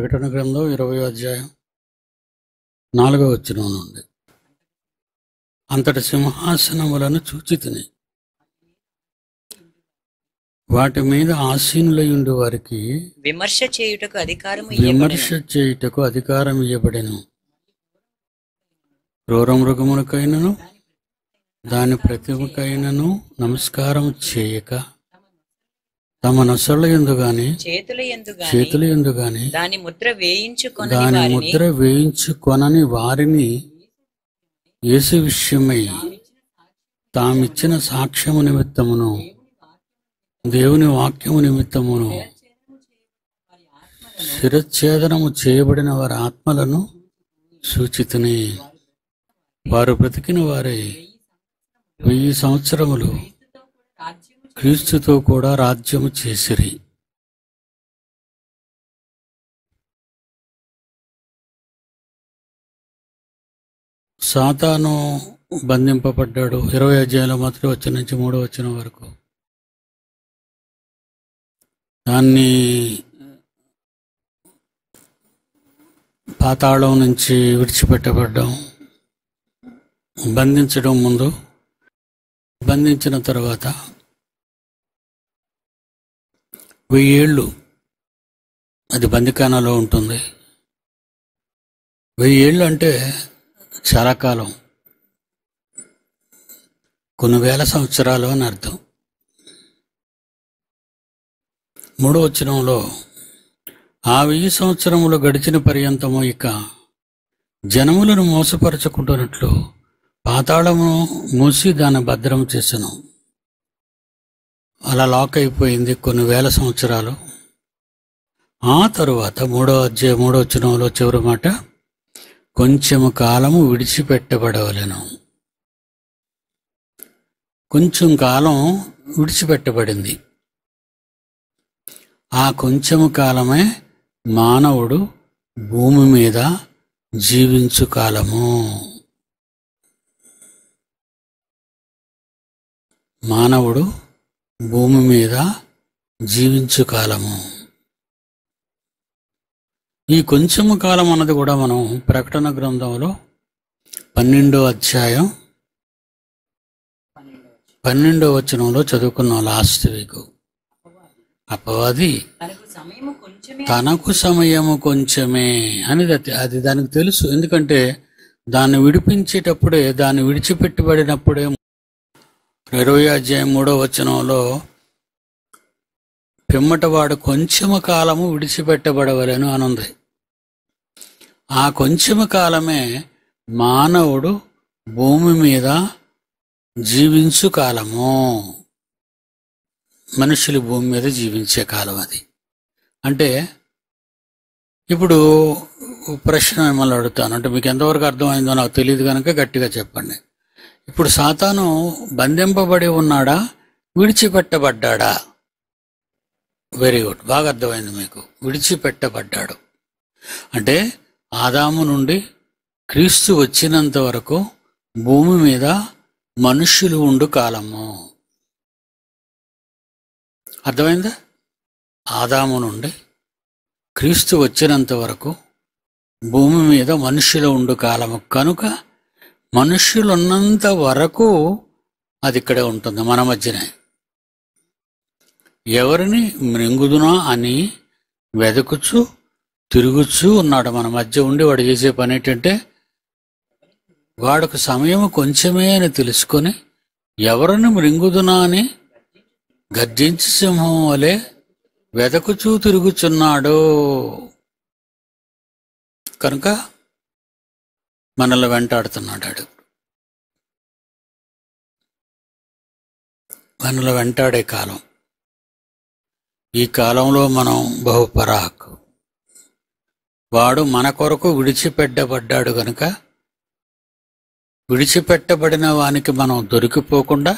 ప్రకటన గ్రంథం ఇరవై అధ్యాయం నాలుగో వచ్చిన నుండి అంతటి సింహాసనములను చూచి తిని వాటి మీద ఆసీనులయుండి వారికి విమర్శ చేయుటకు అధికారం విమర్శ చేయుటకు అధికారం ఇవ్వబడిను క్రూర మృగమునకైనను దాని ప్రతిమకైనను నమస్కారం చేయక తమ నొసళ్ళ ఎందు గాని చేతుల ఎందు చేతుల ఎందు గాని దాని ముద్ర వేయించుకొని దాని ముద్ర వేయించుకొనని వారిని యేసు విషయమై తామిచ్చిన సాక్ష్యము నిమిత్తమును దేవుని వాక్యము నిమిత్తమును శిరచ్ఛేదనము చేయబడిన వారి ఆత్మలను సూచితుని వారు బ్రతికిన వారే వెయ్యి సంవత్సరములు క్రీస్తుతో కూడా రాజ్యము చేసిరి సాతాను బంధింపబడ్డాడు ఇరవై అధ్యాయంలో మొదటి వచ్చిన నుంచి మూడో వచ్చిన వరకు దాన్ని పాతాళం నుంచి విడిచిపెట్టబడ్డం బంధించడం ముందు బంధించిన తర్వాత వెయ్యేళ్ళు అది బందికానాలో ఉంటుంది వెయ్యేళ్ళు అంటే చాలా కాలం కొన్ని వేల సంవత్సరాలు అని అర్థం మూడో వచ్చినంలో ఆ వెయ్యి సంవత్సరములు గడిచిన పర్యంతము ఇక జనములను మోసపరచుకుంటున్నట్లు పాతాళము మూసి దాన్ని భద్రం చేసాను అలా లాక్ అయిపోయింది కొన్ని వేల సంవత్సరాలు ఆ తరువాత మూడో అధ్యాయ మూడో వచనంలో చివరి మాట కొంచెము కాలము విడిచిపెట్టబడవలను కొంచెం కాలం విడిచిపెట్టబడింది ఆ కొంచెము కాలమే మానవుడు భూమి మీద జీవించు కాలము మానవుడు భూమి మీద జీవించు కాలము ఈ కొంచెము కాలం అన్నది కూడా మనం ప్రకటన గ్రంథంలో పన్నెండో అధ్యాయం పన్నెండో వచనంలో చదువుకున్నాం లాస్ట్ వీక్ అపవాది తనకు సమయము కొంచెమే అనేది అది దానికి తెలుసు ఎందుకంటే దాన్ని విడిపించేటప్పుడే దాన్ని విడిచిపెట్టుబడినప్పుడే ఇరవై అధ్యాయం మూడో వచనంలో పిమ్మటవాడు కొంచెము కాలము విడిచిపెట్టబడవలను ఉంది ఆ కొంచెము కాలమే మానవుడు భూమి మీద జీవించు కాలము మనుషులు భూమి మీద జీవించే కాలం అది అంటే ఇప్పుడు ప్రశ్న మిమ్మల్ని అడుగుతాను అంటే మీకు ఎంతవరకు అర్థమైందో నాకు తెలియదు కనుక గట్టిగా చెప్పండి ఇప్పుడు సాతాను బంధింపబడి ఉన్నాడా విడిచిపెట్టబడ్డాడా వెరీ గుడ్ బాగా అర్థమైంది మీకు విడిచిపెట్టబడ్డాడు అంటే ఆదాము నుండి క్రీస్తు వచ్చినంత వరకు భూమి మీద మనుష్యులు ఉండు కాలము అర్థమైందా ఆదాము నుండి క్రీస్తు వచ్చినంత వరకు భూమి మీద మనుషులు ఉండు కాలము కనుక మనుష్యులున్నంత వరకు అది ఇక్కడే ఉంటుంది మన మధ్యనే ఎవరిని మృంగుదునా అని వెదకుచు తిరుగుచు ఉన్నాడు మన మధ్య ఉండి వాడు చేసే పని ఏంటంటే వాడుకు సమయం కొంచెమే అని తెలుసుకొని ఎవరిని మృంగుదునా అని గర్జించి సింహం వలె వెదకుచూ తిరుగుచున్నాడు కనుక మనల్ని వెంటాడుతున్నాడు మనల్ని వెంటాడే కాలం ఈ కాలంలో మనం బహుపరాక్ వాడు మన కొరకు విడిచిపెట్టబడ్డాడు గనుక విడిచిపెట్టబడిన వానికి మనం దొరికిపోకుండా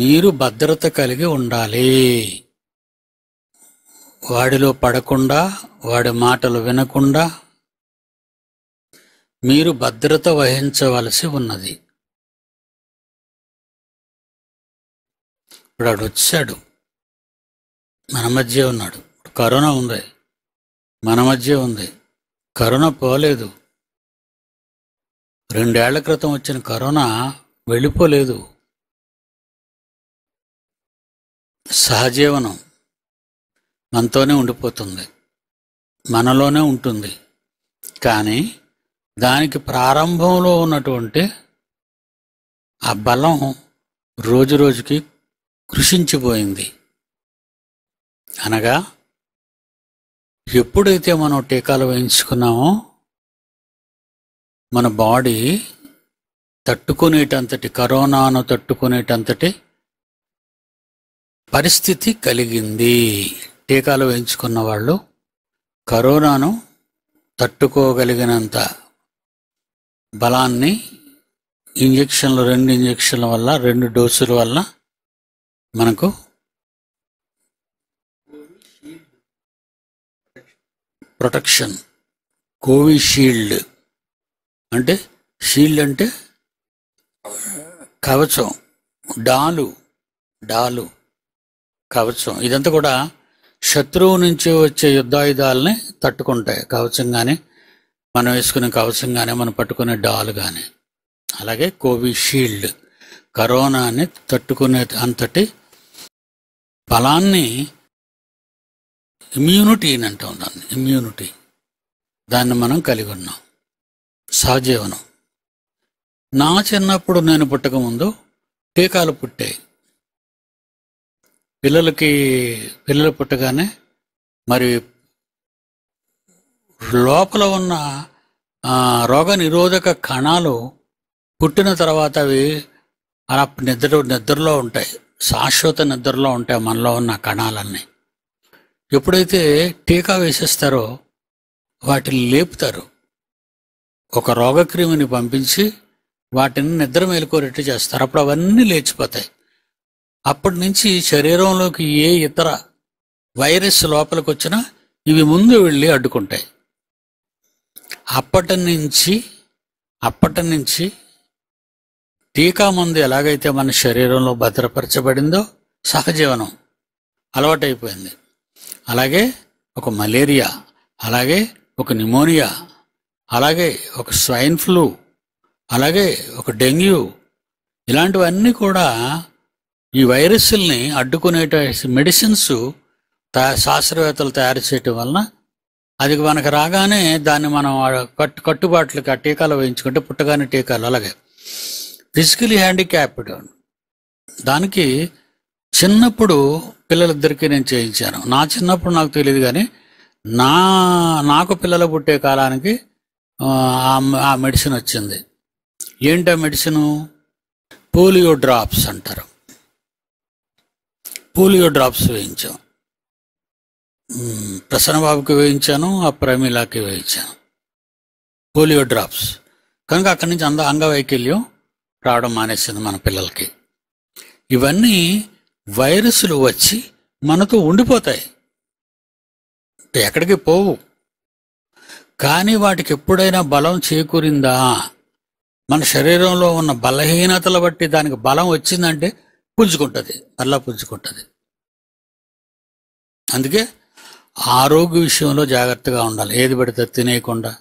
మీరు భద్రత కలిగి ఉండాలి వాడిలో పడకుండా వాడి మాటలు వినకుండా మీరు భద్రత వహించవలసి ఉన్నది ఇప్పుడు ఆడు వచ్చాడు మన మధ్య ఉన్నాడు కరోనా ఉంది మన మధ్య ఉంది కరోనా పోలేదు రెండేళ్ల క్రితం వచ్చిన కరోనా వెళ్ళిపోలేదు సహజీవనం మనతోనే ఉండిపోతుంది మనలోనే ఉంటుంది కానీ దానికి ప్రారంభంలో ఉన్నటువంటి ఆ బలం రోజు రోజుకి కృషించిపోయింది అనగా ఎప్పుడైతే మనం టీకాలు వేయించుకున్నామో మన బాడీ తట్టుకునేటంతటి కరోనాను తట్టుకునేటంతటి పరిస్థితి కలిగింది టీకాలు వేయించుకున్న వాళ్ళు కరోనాను తట్టుకోగలిగినంత బలాన్ని ఇంజక్షన్లు రెండు ఇంజక్షన్ల వల్ల రెండు డోసుల వల్ల మనకు ప్రొటెక్షన్ కోవిషీల్డ్ అంటే షీల్డ్ అంటే కవచం డాలు డాలు కవచం ఇదంతా కూడా శత్రువు నుంచి వచ్చే యుద్ధాయుధాలని తట్టుకుంటాయి కవచం కానీ మనం వేసుకునే కానీ మనం పట్టుకునే డాల్ కానీ అలాగే కోవిషీల్డ్ కరోనాని తట్టుకునే అంతటి బలాన్ని ఇమ్యూనిటీ అని అంటాం దాన్ని ఇమ్యూనిటీ దాన్ని మనం కలిగి ఉన్నాం సహజీవనం నా చిన్నప్పుడు నేను పుట్టకముందు టీకాలు పుట్టాయి పిల్లలకి పిల్లలు పుట్టగానే మరి లోపల ఉన్న రోగ నిరోధక కణాలు పుట్టిన తర్వాత అవి అలా నిద్ర నిద్రలో ఉంటాయి శాశ్వత నిద్రలో ఉంటాయి మనలో ఉన్న కణాలన్నీ ఎప్పుడైతే టీకా వేసేస్తారో వాటిని లేపుతారు ఒక రోగక్రిమిని పంపించి వాటిని నిద్ర మేలుకోరేట్టు చేస్తారు అప్పుడు అవన్నీ లేచిపోతాయి అప్పటి నుంచి శరీరంలోకి ఏ ఇతర వైరస్ లోపలికి వచ్చినా ఇవి ముందు వెళ్ళి అడ్డుకుంటాయి అప్పటి నుంచి అప్పటి నుంచి టీకా మందు ఎలాగైతే మన శరీరంలో భద్రపరచబడిందో సహజీవనం అలవాటైపోయింది అలాగే ఒక మలేరియా అలాగే ఒక నిమోనియా అలాగే ఒక స్వైన్ ఫ్లూ అలాగే ఒక డెంగ్యూ ఇలాంటివన్నీ కూడా ఈ వైరస్ని అడ్డుకునే మెడిసిన్స్ తా శాస్త్రవేత్తలు తయారు చేయటం వలన అది మనకు రాగానే దాన్ని మనం కట్టు కట్టుబాట్లకి ఆ టీకాలు వేయించుకుంటే పుట్టగానే టీకాలు అలాగే ఫిజికలీ హ్యాండిక్యాప్డ్ దానికి చిన్నప్పుడు పిల్లలిద్దరికీ నేను చేయించాను నా చిన్నప్పుడు నాకు తెలియదు కానీ నా నాకు పిల్లలు పుట్టే కాలానికి ఆ మెడిసిన్ వచ్చింది ఏంటి ఆ మెడిసిను పోలియో డ్రాప్స్ అంటారు పోలియో డ్రాప్స్ వేయించాం ప్రసన్నబాబుకి వేయించాను ఆ ప్రమీలాకి వేయించాను పోలియో డ్రాప్స్ కనుక అక్కడి నుంచి అంద అంగవైకల్యం రావడం మానేసింది మన పిల్లలకి ఇవన్నీ వైరస్లు వచ్చి మనతో ఉండిపోతాయి ఎక్కడికి పోవు కానీ వాటికి ఎప్పుడైనా బలం చేకూరిందా మన శరీరంలో ఉన్న బలహీనతల బట్టి దానికి బలం వచ్చిందంటే పుంజుకుంటుంది మళ్ళా పుంజుకుంటుంది అందుకే ఆరోగ్య విషయంలో జాగ్రత్తగా ఉండాలి ఏది పెడితే తినేయకుండా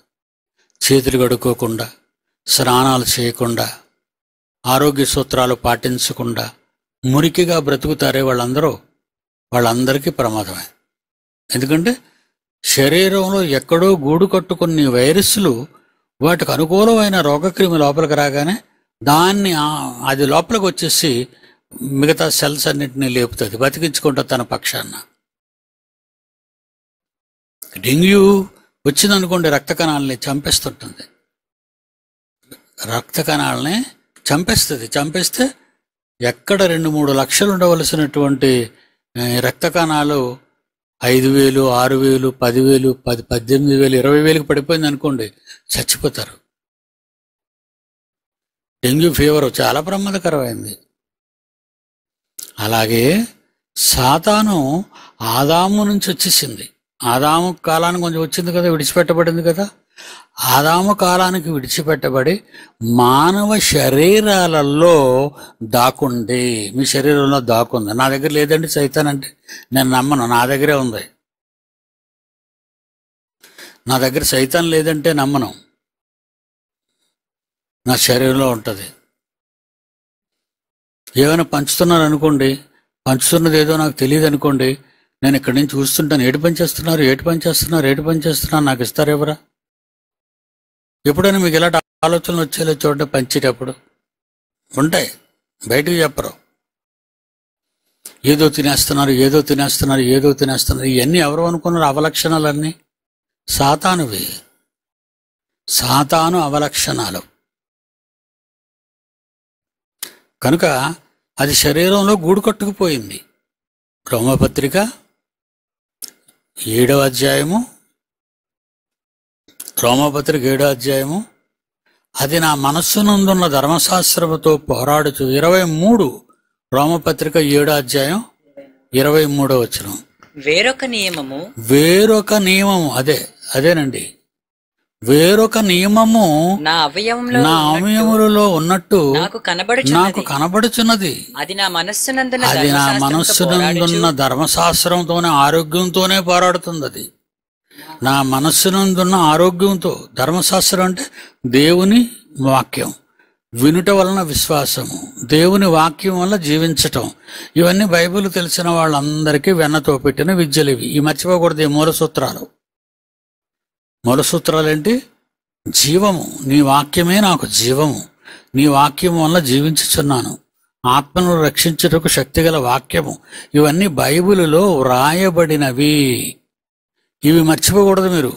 చేతులు కడుక్కోకుండా స్నానాలు చేయకుండా ఆరోగ్య సూత్రాలు పాటించకుండా మురికిగా బ్రతుకుతారే వాళ్ళందరూ వాళ్ళందరికీ ప్రమాదమే ఎందుకంటే శరీరంలో ఎక్కడో గూడు కట్టుకున్న వైరస్లు వాటికి అనుకూలమైన రోగక్రిమి లోపలికి రాగానే దాన్ని అది లోపలికి వచ్చేసి మిగతా సెల్స్ అన్నింటినీ లేపుతుంది బతికించుకుంటుంది తన పక్షాన్న డెంగ్యూ వచ్చిందనుకోండి రక్త కణాలని చంపేస్తుంటుంది రక్త కణాలని చంపేస్తుంది చంపేస్తే ఎక్కడ రెండు మూడు లక్షలు ఉండవలసినటువంటి రక్త కణాలు ఐదు వేలు ఆరు వేలు పదివేలు పది పద్దెనిమిది వేలు ఇరవై వేలకు పడిపోయింది అనుకోండి చచ్చిపోతారు డెంగ్యూ ఫీవర్ చాలా ప్రమాదకరమైంది అలాగే సాతాను ఆదాము నుంచి వచ్చేసింది ఆదాము కాలానికి కొంచెం వచ్చింది కదా విడిచిపెట్టబడింది కదా ఆదాము కాలానికి విడిచిపెట్టబడి మానవ శరీరాలలో దాకుంది మీ శరీరంలో దాకుంది నా దగ్గర లేదండి సైతాన్ అంటే నేను నమ్మను నా దగ్గరే ఉంది నా దగ్గర సైతాన్ లేదంటే నమ్మను నా శరీరంలో ఉంటుంది ఏమైనా పంచుతున్నాను అనుకోండి పంచుతున్నది ఏదో నాకు తెలియదు అనుకోండి నేను ఇక్కడి నుంచి చూస్తుంటాను ఏటి పని చేస్తున్నారు ఏటి పని చేస్తున్నారు ఏటి పని చేస్తున్నారు నాకు ఇస్తారు ఎవరా ఎప్పుడైనా మీకు ఇలాంటి ఆలోచనలు వచ్చేలా చూడండి పంచేటప్పుడు ఉంటాయి బయటకు చెప్పరు ఏదో తినేస్తున్నారు ఏదో తినేస్తున్నారు ఏదో తినేస్తున్నారు ఇవన్నీ ఎవరు అనుకున్నారు అవలక్షణాలన్నీ సాతానువి సాతాను అవలక్షణాలు కనుక అది శరీరంలో గూడు కట్టుకుపోయింది రోమపత్రిక ఏడవ అధ్యాయము రోమపత్రిక ఏడో అధ్యాయము అది నా మనస్సు మనస్సునందున్న ధర్మశాస్త్రముతో పోరాడుచు ఇరవై మూడు రోమపత్రిక ఏడో అధ్యాయం ఇరవై మూడో వచనం వేరొక నియమము వేరొక నియమము అదే అదేనండి వేరొక నియమము నా అవయవంలో నా అవయములలో ఉన్నట్టు నాకు నాకు కనబడుచున్నది అది నా మనస్సునందున అది నా మనస్సునందున్న ధర్మశాస్త్రంతోనే ఆరోగ్యంతోనే పోరాడుతుంది అది నా మనస్సునందున్న ఆరోగ్యంతో ధర్మశాస్త్రం అంటే దేవుని వాక్యం వినుట వలన విశ్వాసము దేవుని వాక్యం వల్ల జీవించటం ఇవన్నీ బైబిల్ తెలిసిన వాళ్ళందరికీ వెన్నతో పెట్టిన విద్యలు ఇవి ఈ మర్చిపోకూడదు ఈ మూల సూత్రాలు మూల ఏంటి జీవము నీ వాక్యమే నాకు జీవము నీ వాక్యం వల్ల జీవించుచున్నాను ఆత్మను రక్షించుటకు శక్తిగల వాక్యము ఇవన్నీ బైబిలులో వ్రాయబడినవి ఇవి మర్చిపోకూడదు మీరు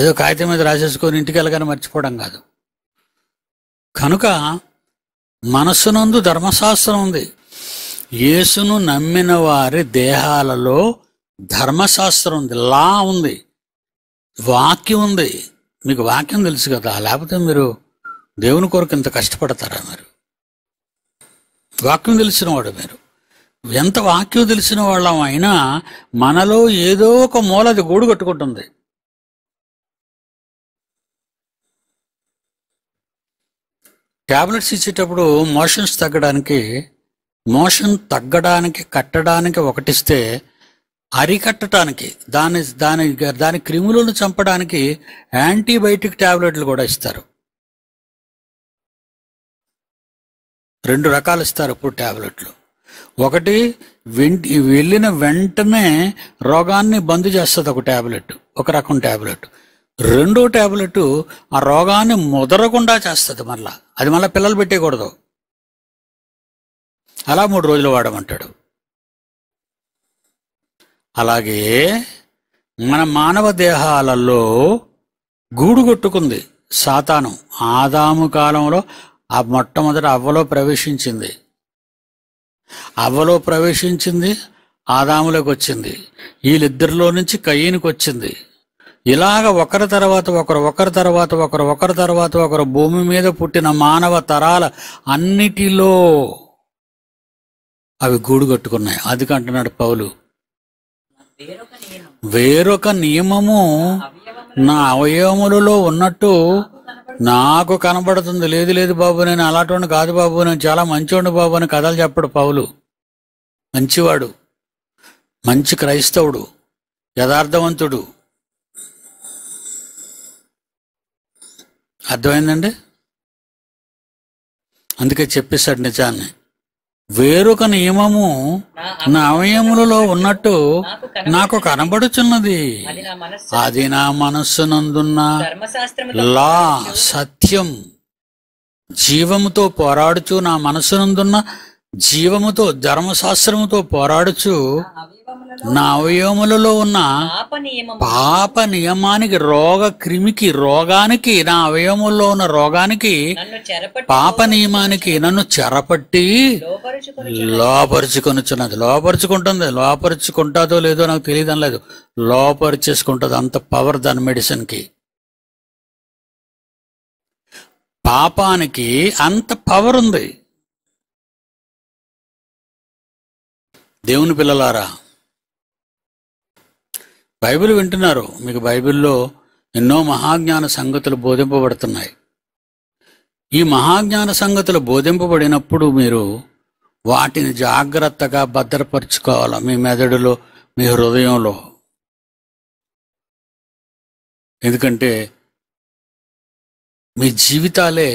ఏదో కాగితం మీద రాసేసుకొని ఇంటికి వెళ్ళగానే మర్చిపోవడం కాదు కనుక మనసునందు ధర్మశాస్త్రం ఉంది యేసును నమ్మిన వారి దేహాలలో ధర్మశాస్త్రం ఉంది లా ఉంది వాక్యం ఉంది మీకు వాక్యం తెలుసు కదా లేకపోతే మీరు దేవుని కొరకు ఇంత కష్టపడతారా మీరు వాక్యం తెలిసినవాడు మీరు ఎంత వాక్యం తెలిసిన వాళ్ళం అయినా మనలో ఏదో ఒక మూల అది గూడు కట్టుకుంటుంది ట్యాబ్లెట్స్ ఇచ్చేటప్పుడు మోషన్స్ తగ్గడానికి మోషన్ తగ్గడానికి కట్టడానికి ఒకటిస్తే అరికట్టడానికి దాని దాని దాని క్రిములను చంపడానికి యాంటీబయాటిక్ ట్యాబ్లెట్లు కూడా ఇస్తారు రెండు రకాలు ఇస్తారు ఇప్పుడు ట్యాబ్లెట్లు ఒకటి వెళ్ళిన వెంటనే రోగాన్ని బంద్ చేస్తుంది ఒక ట్యాబ్లెట్ ఒక రకం ట్యాబ్లెట్ రెండో ట్యాబ్లెట్ ఆ రోగాన్ని ముదరకుండా చేస్తుంది మళ్ళా అది మళ్ళీ పిల్లలు పెట్టేయకూడదు అలా మూడు రోజులు వాడమంటాడు అలాగే మన మానవ దేహాలలో గూడుగొట్టుకుంది సాతాను ఆదాము కాలంలో ఆ మొట్టమొదట అవ్వలో ప్రవేశించింది అవ్వలో ప్రవేశించింది ఆదాములోకి వచ్చింది వీళ్ళిద్దరిలో నుంచి కయ్యనికి వచ్చింది ఇలాగ ఒకరి తర్వాత ఒకరు ఒకరి తర్వాత ఒకరు ఒకరి తర్వాత ఒకరు భూమి మీద పుట్టిన మానవ తరాల అన్నిటిలో అవి గూడు కట్టుకున్నాయి అందుకంటున్నాడు పౌలు వేరొక నియమము నా అవయవములలో ఉన్నట్టు నాకు కనబడుతుంది లేదు లేదు బాబు నేను అలాంటి కాదు బాబు నేను చాలా మంచివాడు బాబు అని కథలు చెప్పడు పౌలు మంచివాడు మంచి క్రైస్తవుడు యథార్థవంతుడు అర్థమైందండి అందుకే చెప్పేశాడు నిజాన్ని వేరొక నియమము నా అవయములలో ఉన్నట్టు నాకు కనబడుచున్నది అది నా మనస్సునందున్న లా సత్యం జీవముతో పోరాడుచు నా మనస్సునందున్న జీవముతో ధర్మశాస్త్రముతో పోరాడుచు నా అవయవములలో ఉన్న పాప నియమానికి రోగ క్రిమికి రోగానికి నా అవయములో ఉన్న రోగానికి పాప నియమానికి నన్ను చెరపట్టి లోపరుచుకొనుచున్నది లోపరుచుకుంటుంది లోపరుచుకుంటాదో లేదో నాకు తెలియదు అనలేదు లోపరిచేసుకుంటుంది అంత పవర్ దాని మెడిసిన్కి పాపానికి అంత పవర్ ఉంది దేవుని పిల్లలారా బైబిల్ వింటున్నారు మీకు బైబిల్లో ఎన్నో మహాజ్ఞాన సంగతులు బోధింపబడుతున్నాయి ఈ మహాజ్ఞాన సంగతులు బోధింపబడినప్పుడు మీరు వాటిని జాగ్రత్తగా భద్రపరుచుకోవాలి మీ మెదడులో మీ హృదయంలో ఎందుకంటే మీ జీవితాలే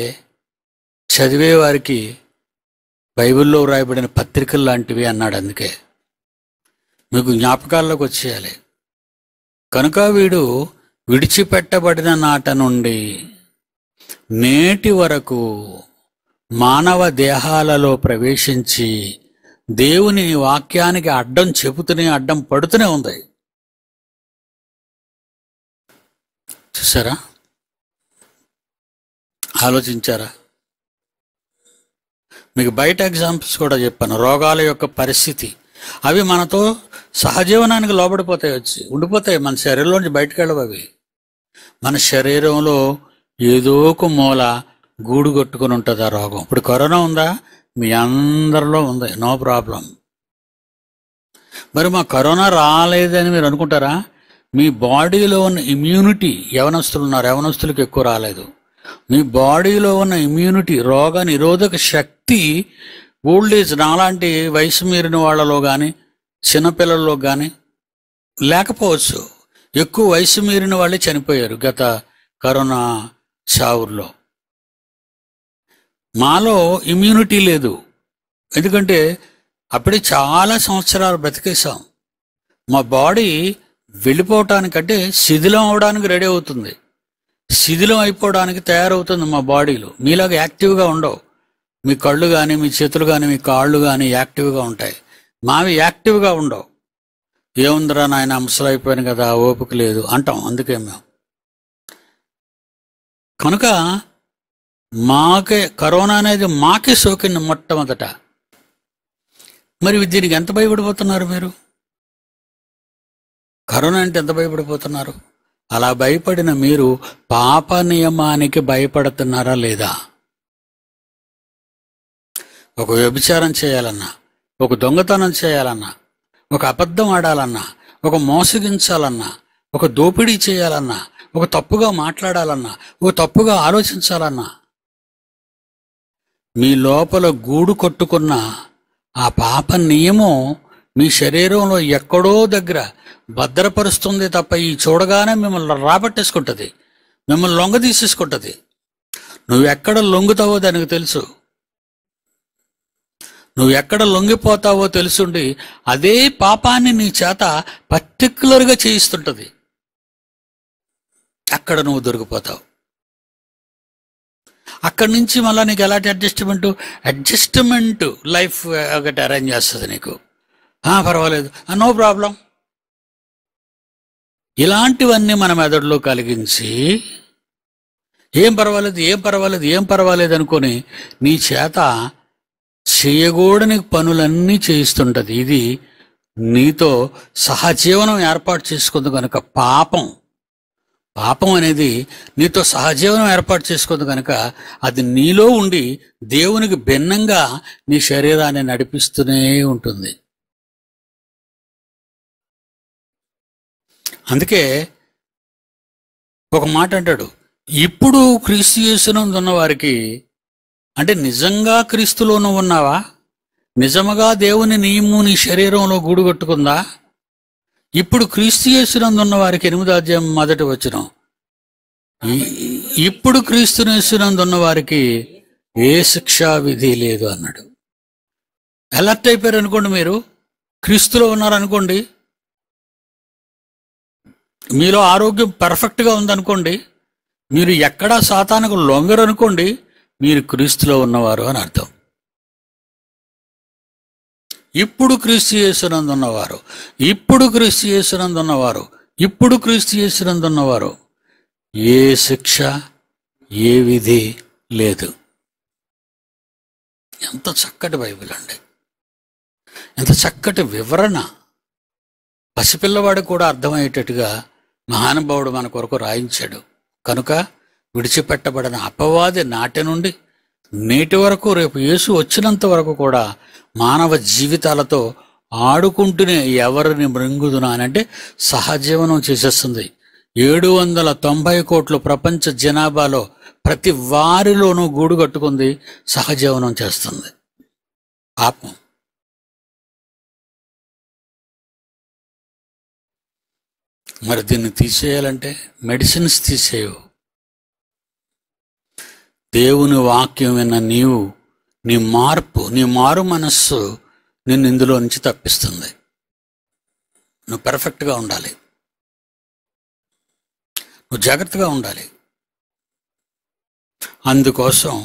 చదివేవారికి బైబిల్లో వ్రాయబడిన పత్రికలు లాంటివి అన్నాడు అందుకే మీకు జ్ఞాపకాల్లోకి వచ్చేయాలి కనుక వీడు విడిచిపెట్టబడిన నాట నుండి నేటి వరకు మానవ దేహాలలో ప్రవేశించి దేవుని వాక్యానికి అడ్డం చెబుతూనే అడ్డం పడుతూనే ఉంది చూసారా ఆలోచించారా మీకు బయట ఎగ్జాంపుల్స్ కూడా చెప్పాను రోగాల యొక్క పరిస్థితి అవి మనతో సహజీవనానికి లోబడిపోతాయి వచ్చి ఉండిపోతాయి మన శరీరంలోంచి బయటకు వెళ్ళవు అవి మన శరీరంలో ఏదో ఒక మూల గూడు కొట్టుకుని ఉంటుంది ఆ రోగం ఇప్పుడు కరోనా ఉందా మీ అందరిలో ఉంది నో ప్రాబ్లం మరి మా కరోనా రాలేదని మీరు అనుకుంటారా మీ బాడీలో ఉన్న ఇమ్యూనిటీ యవనస్తులు ఉన్నారు యవనస్తులకు ఎక్కువ రాలేదు మీ బాడీలో ఉన్న ఇమ్యూనిటీ రోగ నిరోధక శక్తి ఓల్డ్ ఏజ్ నాలాంటి వయసు మీరిన వాళ్ళలో కానీ చిన్నపిల్లల్లో కానీ లేకపోవచ్చు ఎక్కువ వయసు మీరిన వాళ్ళే చనిపోయారు గత కరోనా సావుల్లో మాలో ఇమ్యూనిటీ లేదు ఎందుకంటే అప్పుడే చాలా సంవత్సరాలు బ్రతికేసాం మా బాడీ వెళ్ళిపోవటానికంటే శిథిలం అవడానికి రెడీ అవుతుంది శిథిలం అయిపోవడానికి తయారవుతుంది మా బాడీలో మీలాగా యాక్టివ్గా ఉండవు మీ కళ్ళు కానీ మీ చేతులు కానీ మీ కాళ్ళు కానీ యాక్టివ్గా ఉంటాయి మావి యాక్టివ్గా ఉండవు ఏముందిరా నాయన అయిపోయాను కదా ఓపిక లేదు అంటాం అందుకే మేము కనుక మాకే కరోనా అనేది మాకే సోకింది మొట్టమొదట మరి దీనికి ఎంత భయపడిపోతున్నారు మీరు కరోనా అంటే ఎంత భయపడిపోతున్నారు అలా భయపడిన మీరు పాప నియమానికి భయపడుతున్నారా లేదా ఒక వ్యభిచారం చేయాలన్నా ఒక దొంగతనం చేయాలన్నా ఒక అబద్ధం ఆడాలన్నా ఒక మోసగించాలన్నా ఒక దోపిడీ చేయాలన్నా ఒక తప్పుగా మాట్లాడాలన్నా ఒక తప్పుగా ఆలోచించాలన్నా మీ లోపల గూడు కొట్టుకున్న ఆ పాప నియమం మీ శరీరంలో ఎక్కడో దగ్గర భద్రపరుస్తుంది తప్ప ఈ చూడగానే మిమ్మల్ని రాబట్టేసుకుంటుంది మిమ్మల్ని లొంగ తీసేసుకుంటుంది నువ్వెక్కడ లొంగుతావో దానికి తెలుసు నువ్వు ఎక్కడ లొంగిపోతావో తెలుసుండి అదే పాపాన్ని నీ చేత పర్టిక్యులర్గా చేయిస్తుంటుంది అక్కడ నువ్వు దొరికిపోతావు అక్కడి నుంచి మళ్ళీ నీకు ఎలాంటి అడ్జస్ట్మెంట్ అడ్జస్ట్మెంట్ లైఫ్ ఒకటి అరేంజ్ చేస్తుంది నీకు పర్వాలేదు నో ప్రాబ్లం ఇలాంటివన్నీ మన మెదడులో కలిగించి ఏం పర్వాలేదు ఏం పర్వాలేదు ఏం పర్వాలేదు అనుకొని నీ చేత చేయకూడని పనులన్నీ చేయిస్తుంటది ఇది నీతో సహజీవనం ఏర్పాటు చేసుకుంది కనుక పాపం పాపం అనేది నీతో సహజీవనం ఏర్పాటు చేసుకుంది కనుక అది నీలో ఉండి దేవునికి భిన్నంగా నీ శరీరాన్ని నడిపిస్తూనే ఉంటుంది అందుకే ఒక మాట అంటాడు ఇప్పుడు క్రీస్తు చేసినందున్న వారికి అంటే నిజంగా క్రీస్తులోనూ ఉన్నావా నిజముగా దేవుని నియము నీ శరీరంలో కట్టుకుందా ఇప్పుడు క్రీస్తు చేసినందున్న వారికి ఎనిమిదో అధ్యాయం మొదటి వచ్చిన ఇప్పుడు క్రీస్తు చేసినందున్న వారికి ఏ శిక్షా విధి లేదు అన్నాడు అలర్ట్ అయిపోయారు అనుకోండి మీరు క్రీస్తులో ఉన్నారనుకోండి మీలో ఆరోగ్యం పర్ఫెక్ట్గా ఉందనుకోండి మీరు ఎక్కడా శాతానికి లొంగరు అనుకోండి మీరు క్రీస్తులో ఉన్నవారు అని అర్థం ఇప్పుడు క్రీస్తు చేసినందు ఉన్నవారు ఇప్పుడు క్రీస్తు చేసినందు ఉన్నవారు ఇప్పుడు క్రీస్తు చేసినందు ఉన్నవారు ఏ శిక్ష ఏ విధి లేదు ఎంత చక్కటి బైబిల్ అండి ఎంత చక్కటి వివరణ పసిపిల్లవాడు కూడా అర్థమయ్యేటట్టుగా మహానుభావుడు మన కొరకు రాయించాడు కనుక విడిచిపెట్టబడిన అపవాది నాటి నుండి నేటి వరకు రేపు యేసు వచ్చినంత వరకు కూడా మానవ జీవితాలతో ఆడుకుంటూనే ఎవరిని మృంగుదునా అంటే సహజీవనం చేసేస్తుంది ఏడు వందల తొంభై కోట్లు ప్రపంచ జనాభాలో ప్రతి వారిలోనూ గూడు కట్టుకుంది సహజీవనం చేస్తుంది ఆత్మ మరి దీన్ని తీసేయాలంటే మెడిసిన్స్ తీసేయవు దేవుని వాక్యం విన్న నీవు నీ మార్పు నీ మారు మనస్సు నిన్ను ఇందులో నుంచి తప్పిస్తుంది నువ్వు పెర్ఫెక్ట్గా ఉండాలి నువ్వు జాగ్రత్తగా ఉండాలి అందుకోసం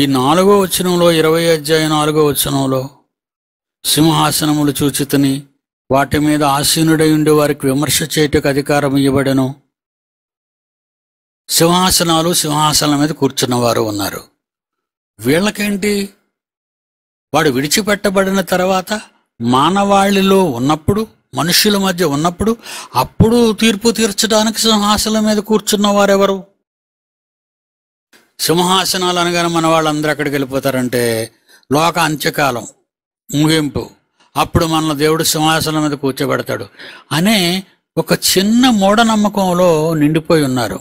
ఈ నాలుగో వచనంలో ఇరవై అధ్యాయం నాలుగో వచనంలో సింహాసనములు చూచితని వాటి మీద ఆసీనుడై ఉండే వారికి విమర్శ చేయటకు అధికారం ఇవ్వబడను సింహాసనాలు సింహాసనం మీద కూర్చున్నవారు ఉన్నారు వీళ్ళకేంటి వాడు విడిచిపెట్టబడిన తర్వాత మానవాళిలో ఉన్నప్పుడు మనుషుల మధ్య ఉన్నప్పుడు అప్పుడు తీర్పు తీర్చడానికి సింహాసనం మీద కూర్చున్నవారెవరు సింహాసనాలు అనగానే మన వాళ్ళందరూ అక్కడికి వెళ్ళిపోతారంటే లోక అంత్యకాలం ముగింపు అప్పుడు మన దేవుడు సింహాసనం మీద కూర్చోబెడతాడు అనే ఒక చిన్న మూఢనమ్మకంలో నిండిపోయి ఉన్నారు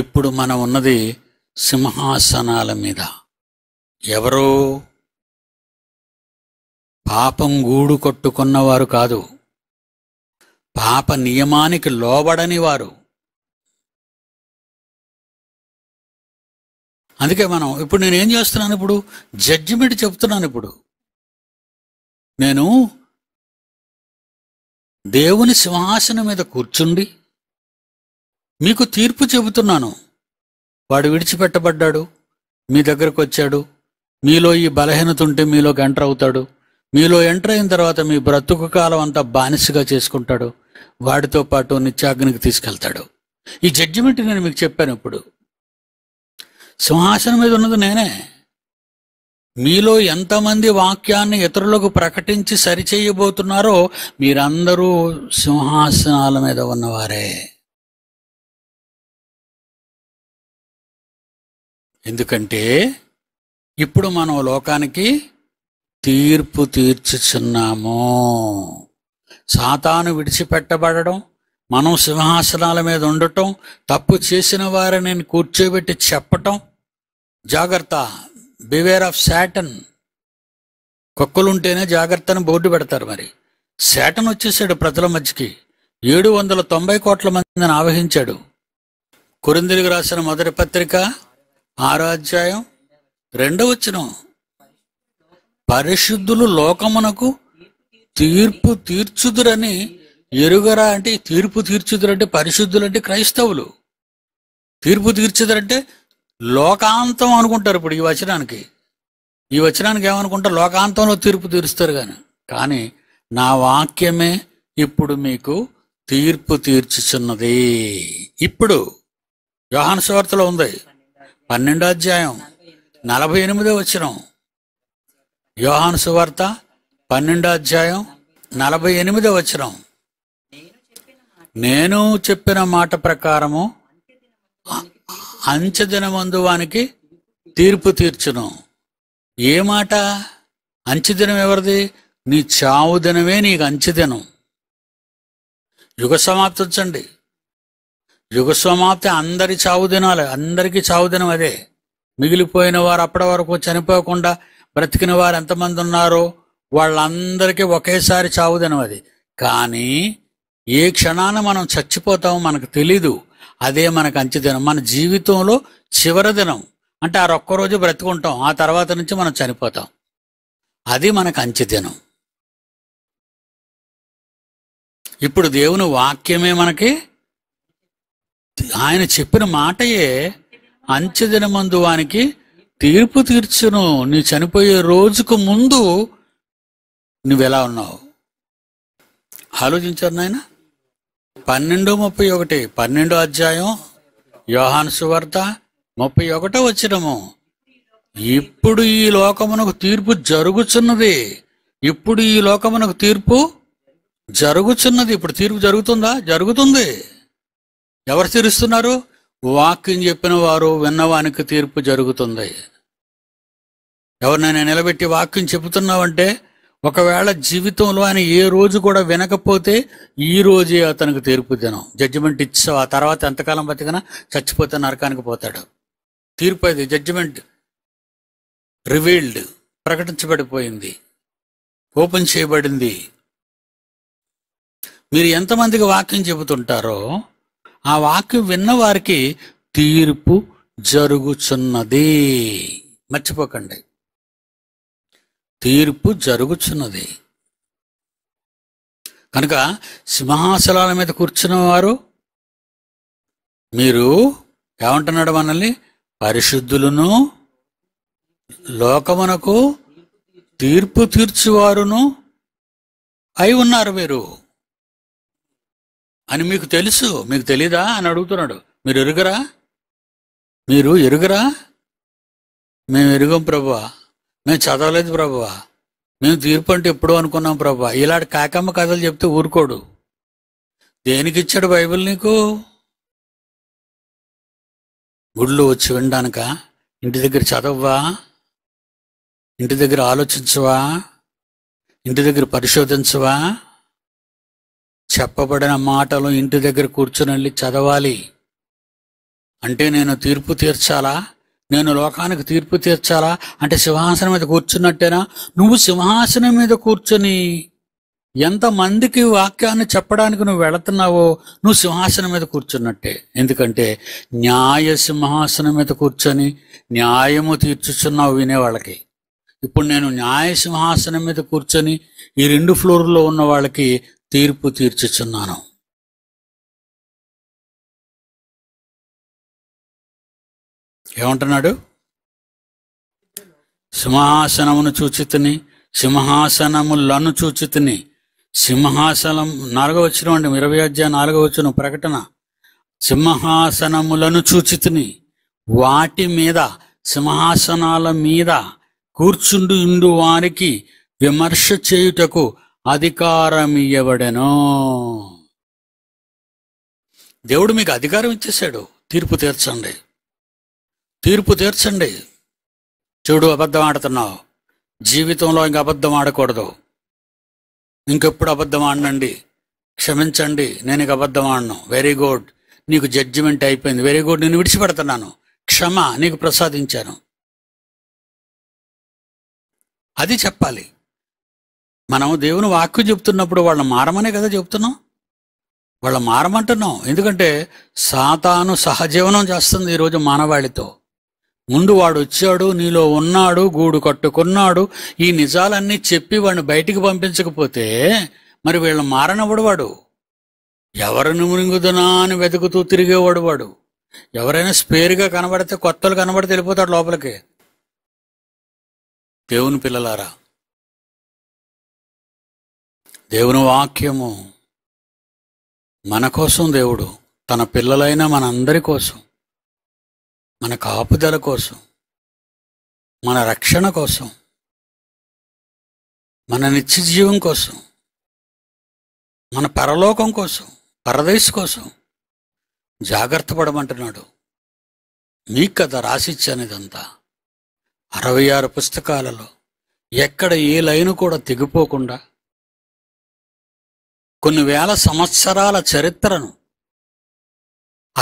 ఇప్పుడు మనం ఉన్నది సింహాసనాల మీద ఎవరో పాపం గూడు కొట్టుకున్నవారు కాదు పాప నియమానికి లోబడని వారు అందుకే మనం ఇప్పుడు నేనేం చేస్తున్నాను ఇప్పుడు జడ్జిమెంట్ చెప్తున్నాను ఇప్పుడు నేను దేవుని సింహాసనం మీద కూర్చుండి మీకు తీర్పు చెబుతున్నాను వాడు విడిచిపెట్టబడ్డాడు మీ దగ్గరకు వచ్చాడు మీలో ఈ బలహీనత ఉంటే మీలోకి ఎంటర్ అవుతాడు మీలో ఎంటర్ అయిన తర్వాత మీ బ్రతుకు కాలం అంతా బానిసగా చేసుకుంటాడు వాడితో పాటు నిత్యాగ్నికి తీసుకెళ్తాడు ఈ జడ్జిమెంట్ నేను మీకు చెప్పాను ఇప్పుడు సింహాసనం మీద ఉన్నది నేనే మీలో ఎంతమంది వాక్యాన్ని ఇతరులకు ప్రకటించి సరిచేయబోతున్నారో మీరందరూ సింహాసనాల మీద ఉన్నవారే ఎందుకంటే ఇప్పుడు మనం లోకానికి తీర్పు తీర్చుచున్నాము సాతాను విడిచిపెట్టబడడం మనం సింహాసనాల మీద ఉండటం తప్పు చేసిన వారిని కూర్చోబెట్టి చెప్పటం జాగ్రత్త బివేర్ ఆఫ్ శాటన్ కుక్కలుంటేనే జాగ్రత్త అని బోర్డు పెడతారు మరి శాటన్ వచ్చేసాడు ప్రజల మధ్యకి ఏడు వందల తొంభై కోట్ల మందిని ఆవహించాడు కొరిందులకు రాసిన మొదటి పత్రిక ఆరో అధ్యాయం వచ్చిన పరిశుద్ధులు లోకమునకు తీర్పు తీర్చుదురని ఎరుగరా అంటే తీర్పు తీర్చుదురంటే పరిశుద్ధులు అంటే క్రైస్తవులు తీర్పు తీర్చుదురంటే లోకాంతం అనుకుంటారు ఇప్పుడు ఈ వచనానికి ఈ వచనానికి ఏమనుకుంటారు లోకాంతంలో తీర్పు తీరుస్తారు కానీ కానీ నా వాక్యమే ఇప్పుడు మీకు తీర్పు తీర్చుచున్నది ఇప్పుడు వ్యవహాన్ స్వార్తలో ఉంది పన్నెండో అధ్యాయం నలభై ఎనిమిదో వచ్చిన యోహాను సువార్త పన్నెండో అధ్యాయం నలభై ఎనిమిదో వచ్చిన నేను చెప్పిన మాట ప్రకారము దినమందు వానికి తీర్పు తీర్చును ఏ మాట దినం ఎవరిది నీ చావు దినమే నీకు దినం యుగ సమాప్తించండి యుగ సమాప్తి అందరి చావు దినాలి అందరికీ చావు దినం అదే మిగిలిపోయిన వారు అప్పటి వరకు చనిపోకుండా బ్రతికిన వారు ఎంతమంది ఉన్నారో వాళ్ళందరికీ ఒకేసారి చావు దినం అది కానీ ఏ క్షణాన మనం చచ్చిపోతామో మనకు తెలీదు అదే మనకు అంచెదినం మన జీవితంలో చివరి దినం అంటే ఆ ఒక్కరోజు బ్రతుకుంటాం ఆ తర్వాత నుంచి మనం చనిపోతాం అది మనకు అంచెదినం ఇప్పుడు దేవుని వాక్యమే మనకి ఆయన చెప్పిన మాటయే మందు వానికి తీర్పు తీర్చును నీ చనిపోయే రోజుకు ముందు నువ్వెలా ఉన్నావు ఆలోచించారు నాయన పన్నెండు ముప్పై ఒకటి పన్నెండో అధ్యాయం యోహాను సువార్త ముప్పై ఒకటో వచ్చినము ఇప్పుడు ఈ లోకమునకు తీర్పు జరుగుచున్నది ఇప్పుడు ఈ లోకమునకు తీర్పు జరుగుచున్నది ఇప్పుడు తీర్పు జరుగుతుందా జరుగుతుంది ఎవరు తీరుస్తున్నారు వాక్యం చెప్పిన వారు విన్నవానికి తీర్పు జరుగుతుంది ఎవరినైనా నిలబెట్టి వాక్యం చెబుతున్నావంటే ఒకవేళ జీవితంలో ఆయన ఏ రోజు కూడా వినకపోతే ఈ రోజే అతనికి తీర్పు దినం జడ్జిమెంట్ ఇచ్చావు ఆ తర్వాత ఎంతకాలం బతికినా చచ్చిపోతే నరకానికి పోతాడు తీర్పు అది జడ్జిమెంట్ రివీల్డ్ ప్రకటించబడిపోయింది ఓపెన్ చేయబడింది మీరు ఎంతమందికి వాక్యం చెబుతుంటారో ఆ వాక్యం విన్నవారికి తీర్పు జరుగుచున్నది మర్చిపోకండి తీర్పు జరుగుచున్నది కనుక సింహాసనాల మీద కూర్చున్నవారు మీరు ఏమంటున్నాడు మనల్ని పరిశుద్ధులను లోకమునకు తీర్పు తీర్చువారును అయి ఉన్నారు మీరు అని మీకు తెలుసు మీకు తెలీదా అని అడుగుతున్నాడు మీరు ఎరుగరా మీరు ఎరుగరా మేము ఎరుగం ప్రభా మేము చదవలేదు ప్రభా మేము తీర్పు అంటే ఎప్పుడు అనుకున్నాం ప్రభా ఇలాంటి కాకమ్మ కథలు చెప్తే ఊరుకోడు దేనికి ఇచ్చాడు బైబిల్ నీకు గుళ్ళు వచ్చి వినడానిక ఇంటి దగ్గర చదవ్వా ఇంటి దగ్గర ఆలోచించవా ఇంటి దగ్గర పరిశోధించవా చెప్పబడిన మాటలు ఇంటి దగ్గర కూర్చుని వెళ్ళి చదవాలి అంటే నేను తీర్పు తీర్చాలా నేను లోకానికి తీర్పు తీర్చాలా అంటే సింహాసనం మీద కూర్చున్నట్టేనా నువ్వు సింహాసనం మీద కూర్చొని ఎంతమందికి వాక్యాన్ని చెప్పడానికి నువ్వు వెళుతున్నావో నువ్వు సింహాసనం మీద కూర్చున్నట్టే ఎందుకంటే న్యాయ సింహాసనం మీద కూర్చొని న్యాయము తీర్చుచున్నావు వినేవాళ్ళకి ఇప్పుడు నేను న్యాయ సింహాసనం మీద కూర్చొని ఈ రెండు ఫ్లోర్లో ఉన్న వాళ్ళకి తీర్పు తీర్చుచున్నాను ఏమంటున్నాడు సింహాసనమును చూచితిని సింహాసనములను చూచితిని సింహాసనం నాలుగవ వచ్చిన అండి ఇరవై అధ్యాయ నాలుగవ వచ్చిన ప్రకటన సింహాసనములను చూచితిని వాటి మీద సింహాసనాల మీద కూర్చుండు ఉండు వారికి విమర్శ చేయుటకు అధికారం ఇవ్వబడెను దేవుడు మీకు అధికారం ఇచ్చేసాడు తీర్పు తీర్చండి తీర్పు తీర్చండి చూడు అబద్ధం ఆడుతున్నావు జీవితంలో ఇంక అబద్ధం ఆడకూడదు ఇంకెప్పుడు అబద్ధం ఆడనండి క్షమించండి నేను ఇక అబద్ధం ఆడను వెరీ గుడ్ నీకు జడ్జిమెంట్ అయిపోయింది వెరీ గుడ్ నేను విడిచిపెడుతున్నాను క్షమ నీకు ప్రసాదించాను అది చెప్పాలి మనం దేవుని వాక్యం చెప్తున్నప్పుడు వాళ్ళని మారమనే కదా చెప్తున్నాం వాళ్ళ మారమంటున్నాం ఎందుకంటే సాతాను సహజీవనం చేస్తుంది ఈరోజు మానవాళితో ముందు వాడు వచ్చాడు నీలో ఉన్నాడు గూడు కట్టుకున్నాడు ఈ నిజాలన్నీ చెప్పి వాడిని బయటికి పంపించకపోతే మరి వీళ్ళు మారనవడు వాడు ఎవరిని మునిగుదునా అని వెతుకుతూ తిరిగేవాడు వాడు ఎవరైనా స్పేర్గా కనబడితే కొత్తలు కనబడితే వెళ్ళిపోతాడు లోపలికి దేవుని పిల్లలారా దేవుని వాక్యము మన కోసం దేవుడు తన పిల్లలైన మనందరి కోసం మన కాపుదల కోసం మన రక్షణ కోసం మన నిత్య జీవం కోసం మన పరలోకం కోసం పరదేశ్ కోసం జాగ్రత్త పడమంటున్నాడు మీ కథ రాసిచ్చనిదంతా అరవై ఆరు పుస్తకాలలో ఎక్కడ ఏ లైను కూడా తెగిపోకుండా కొన్ని వేల సంవత్సరాల చరిత్రను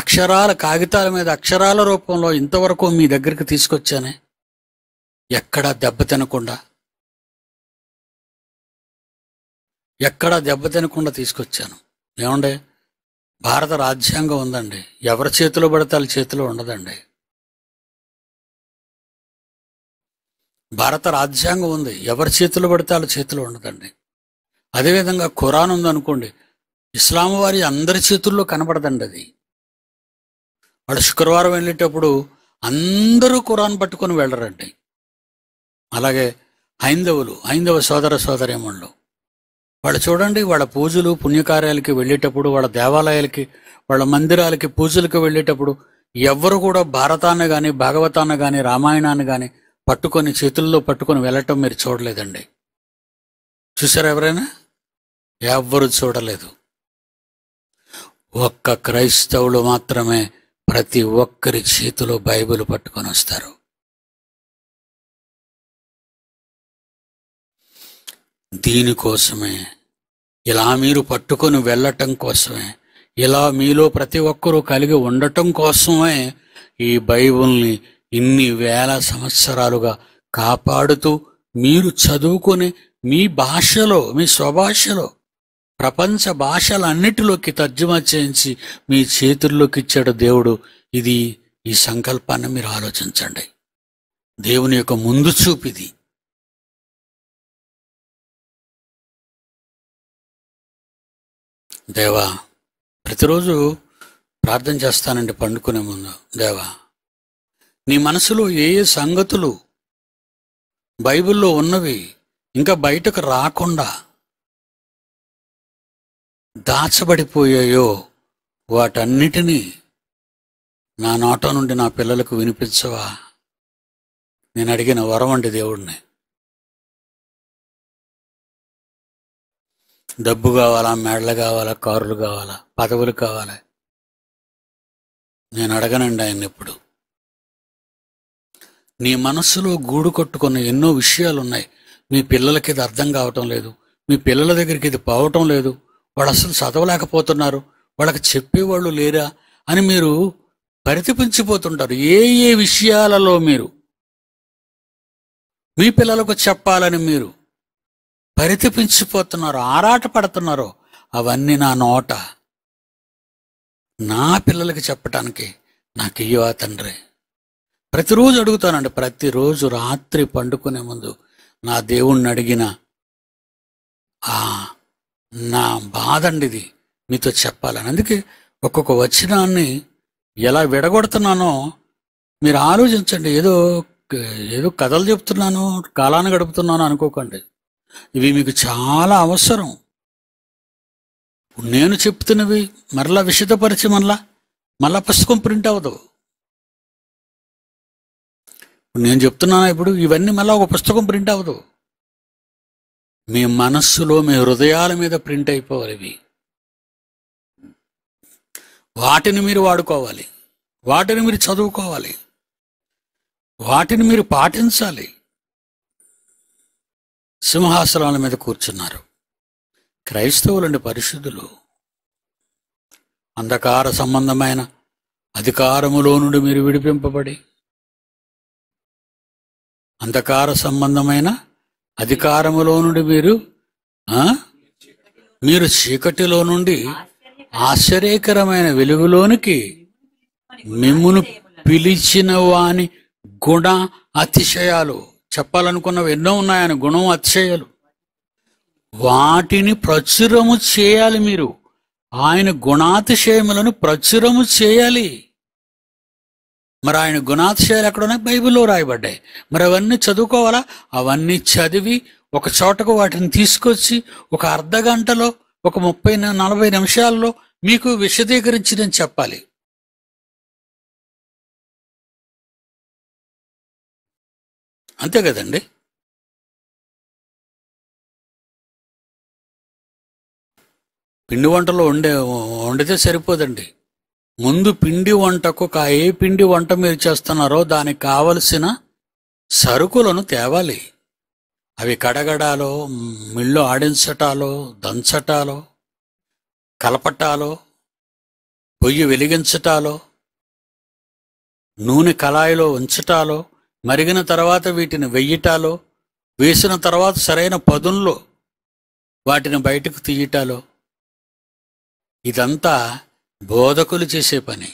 అక్షరాల కాగితాల మీద అక్షరాల రూపంలో ఇంతవరకు మీ దగ్గరికి తీసుకొచ్చానే ఎక్కడా దెబ్బతినకుండా ఎక్కడా దెబ్బతినకుండా తీసుకొచ్చాను ఏమండే భారత రాజ్యాంగం ఉందండి ఎవరి చేతిలో పడితే వాళ్ళ చేతిలో ఉండదండి భారత రాజ్యాంగం ఉంది ఎవరి చేతిలో పడితే వాళ్ళ చేతిలో ఉండదండి అదేవిధంగా ఖురాన్ ఉందనుకోండి ఇస్లాం వారి అందరి చేతుల్లో కనపడదండి అది వాళ్ళు శుక్రవారం వెళ్ళేటప్పుడు అందరూ ఖురాన్ పట్టుకొని వెళ్ళరండి అలాగే హైందవులు హైందవ సోదర సోదరేమణులు వాళ్ళు చూడండి వాళ్ళ పూజలు పుణ్యకార్యాలకి వెళ్ళేటప్పుడు వాళ్ళ దేవాలయాలకి వాళ్ళ మందిరాలకి పూజలకు వెళ్ళేటప్పుడు ఎవరు కూడా భారతాన్ని కానీ భాగవతాన్ని కానీ రామాయణాన్ని కానీ పట్టుకొని చేతుల్లో పట్టుకొని వెళ్ళటం మీరు చూడలేదండి చూసారా ఎవరైనా ఎవ్వరు చూడలేదు ఒక్క క్రైస్తవులు మాత్రమే ప్రతి ఒక్కరి చేతిలో బైబిల్ పట్టుకొని వస్తారు దీనికోసమే ఇలా మీరు పట్టుకొని వెళ్ళటం కోసమే ఇలా మీలో ప్రతి ఒక్కరూ కలిగి ఉండటం కోసమే ఈ బైబిల్ని ఇన్ని వేల సంవత్సరాలుగా కాపాడుతూ మీరు చదువుకొని మీ భాషలో మీ స్వభాషలో ప్రపంచ భాషలన్నిటిలోకి తర్జుమా చేయించి మీ చేతుల్లోకి ఇచ్చాడు దేవుడు ఇది ఈ సంకల్పాన్ని మీరు ఆలోచించండి దేవుని యొక్క ముందు చూపిది దేవా ప్రతిరోజు ప్రార్థన చేస్తానండి పండుకునే ముందు దేవా నీ మనసులో ఏ ఏ సంగతులు బైబిల్లో ఉన్నవి ఇంకా బయటకు రాకుండా దాచబడిపోయాయో వాటన్నిటినీ నా నోట నుండి నా పిల్లలకు వినిపించవా నేను అడిగిన వరం అండి దేవుడిని డబ్బు కావాలా మెడలు కావాలా కారులు కావాలా పదవులు కావాలా నేను అడగనండి ఆయన ఇప్పుడు నీ మనస్సులో గూడు కట్టుకున్న ఎన్నో విషయాలు ఉన్నాయి మీ పిల్లలకి ఇది అర్థం కావటం లేదు మీ పిల్లల దగ్గరికి ఇది పోవటం లేదు వాళ్ళు అసలు చదవలేకపోతున్నారు వాళ్ళకి చెప్పేవాళ్ళు లేరా అని మీరు పరితిపించిపోతుంటారు ఏ ఏ విషయాలలో మీరు మీ పిల్లలకు చెప్పాలని మీరు పరితిపించిపోతున్నారు ఆరాట పడుతున్నారో అవన్నీ నా నోట నా పిల్లలకి చెప్పటానికి నాకు ఇయ్యవా తండ్రి ప్రతిరోజు అడుగుతానండి ప్రతిరోజు రాత్రి పండుకునే ముందు నా దేవుణ్ణి అడిగిన నా బాధండిది మీతో చెప్పాలని అందుకే ఒక్కొక్క వచ్చినాన్ని ఎలా విడగొడుతున్నానో మీరు ఆలోచించండి ఏదో ఏదో కథలు చెప్తున్నాను కాలాన్ని గడుపుతున్నాను అనుకోకండి ఇవి మీకు చాలా అవసరం నేను చెప్తున్నవి మరలా విషితపరిచి మరలా మళ్ళా పుస్తకం ప్రింట్ అవ్వదు నేను చెప్తున్నాను ఇప్పుడు ఇవన్నీ మళ్ళీ ఒక పుస్తకం ప్రింట్ అవ్వదు మీ మనస్సులో మీ హృదయాల మీద ప్రింట్ అయిపోవాలి ఇవి వాటిని మీరు వాడుకోవాలి వాటిని మీరు చదువుకోవాలి వాటిని మీరు పాటించాలి సింహాసనాల మీద కూర్చున్నారు క్రైస్తవులండి పరిశుద్ధులు అంధకార సంబంధమైన అధికారములో నుండి మీరు విడిపింపబడి అంధకార సంబంధమైన అధికారములో నుండి మీరు మీరు చీకటిలో నుండి ఆశ్చర్యకరమైన వెలుగులోనికి మిమ్మును పిలిచిన వాని గుణ అతిశయాలు చెప్పాలనుకున్నవి ఎన్నో ఉన్నాయన గుణం అతిశయాలు వాటిని ప్రచురము చేయాలి మీరు ఆయన గుణాతిశయములను ప్రచురము చేయాలి మరి ఆయన గుణాతిశయాలు ఎక్కడ ఉన్నాయి బైబిల్లో రాయబడ్డాయి మరి అవన్నీ చదువుకోవాలా అవన్నీ చదివి ఒక చోటకు వాటిని తీసుకొచ్చి ఒక అర్ధ గంటలో ఒక ముప్పై నలభై నిమిషాల్లో మీకు విశదీకరించి నేను చెప్పాలి అంతే కదండి పిండి వంటలు వండే వండితే సరిపోదండి ముందు పిండి వంటకు ఏ పిండి వంట మీరు చేస్తున్నారో దానికి కావలసిన సరుకులను తేవాలి అవి కడగడాలో మిల్లు ఆడించటాలో దంచటాలో కలపటాలో పొయ్యి వెలిగించటాలో నూనె కళాయిలో ఉంచటాలో మరిగిన తర్వాత వీటిని వెయ్యటాలో వేసిన తర్వాత సరైన పదుల్లో వాటిని బయటకు తీయటాలో ఇదంతా బోధకులు చేసే పని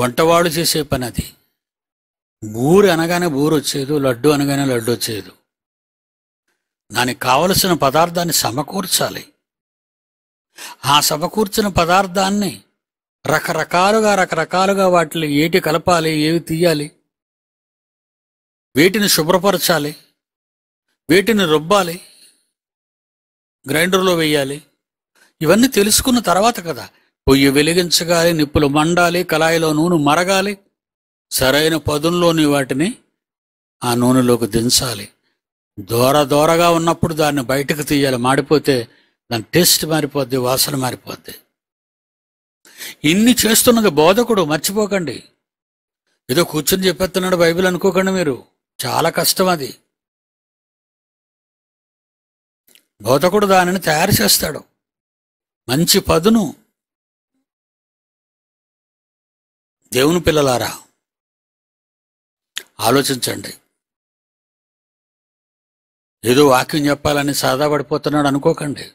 వంటవాడు చేసే పని అది బూరు అనగానే బూరు వచ్చేదు లడ్డు అనగానే లడ్డు వచ్చేదు దానికి కావలసిన పదార్థాన్ని సమకూర్చాలి ఆ సమకూర్చిన పదార్థాన్ని రకరకాలుగా రకరకాలుగా వాటిని ఏటి కలపాలి ఏవి తీయాలి వీటిని శుభ్రపరచాలి వీటిని రుబ్బాలి గ్రైండర్లో వేయాలి ఇవన్నీ తెలుసుకున్న తర్వాత కదా పొయ్యి వెలిగించగాలి నిప్పులు మండాలి కళాయిలో నూనె మరగాలి సరైన పదుల్లోని వాటిని ఆ నూనెలోకి దించాలి దూర దూరగా ఉన్నప్పుడు దాన్ని బయటకు తీయాలి మాడిపోతే దాని టేస్ట్ మారిపోద్ది వాసన మారిపోద్ది ఇన్ని చేస్తున్నది బోధకుడు మర్చిపోకండి ఏదో కూర్చొని చెప్పేస్తున్నాడు బైబిల్ అనుకోకండి మీరు చాలా కష్టం అది బోధకుడు దానిని తయారు చేస్తాడు మంచి పదును దేవుని పిల్లలారా ఆలోచించండి ఏదో వాక్యం చెప్పాలని సాదాపడిపోతున్నాడు అనుకోకండి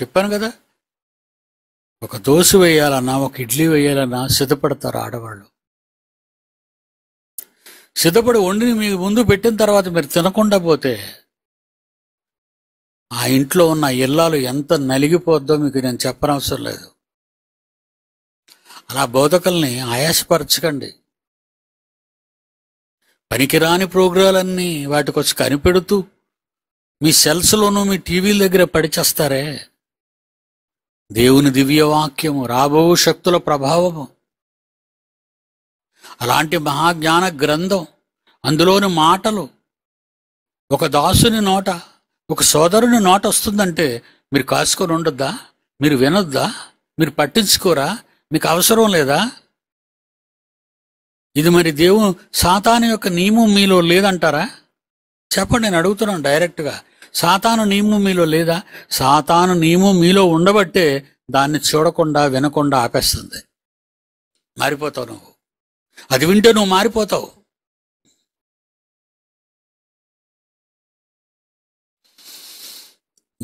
చెప్పాను కదా ఒక దోశ వేయాలన్నా ఒక ఇడ్లీ వేయాలన్నా సిద్ధపడతారు ఆడవాళ్ళు సిద్ధపడి వండిని మీ ముందు పెట్టిన తర్వాత మీరు తినకుండా పోతే ఆ ఇంట్లో ఉన్న ఇల్లాలు ఎంత నలిగిపోద్దో మీకు నేను చెప్పనవసరం లేదు అలా బోధకుల్ని ఆయాసపరచకండి పనికిరాని ప్రోగ్రాలన్నీ వాటికి వచ్చి కనిపెడుతూ మీ సెల్స్లోనూ మీ టీవీల దగ్గర పడిచేస్తారే దేవుని దివ్యవాక్యము రాబో శక్తుల ప్రభావము అలాంటి మహాజ్ఞాన గ్రంథం అందులోని మాటలు ఒక దాసుని నోట ఒక సోదరుని నోట వస్తుందంటే మీరు కాసుకొని ఉండొద్దా మీరు వినొద్దా మీరు పట్టించుకోరా మీకు అవసరం లేదా ఇది మరి దేవు సాతాను యొక్క నియమం మీలో లేదంటారా చెప్పండి నేను అడుగుతున్నాను డైరెక్ట్గా సాతాను నియమం మీలో లేదా సాతాను నియమం మీలో ఉండబట్టే దాన్ని చూడకుండా వినకుండా ఆపేస్తుంది మారిపోతావు నువ్వు అది వింటే నువ్వు మారిపోతావు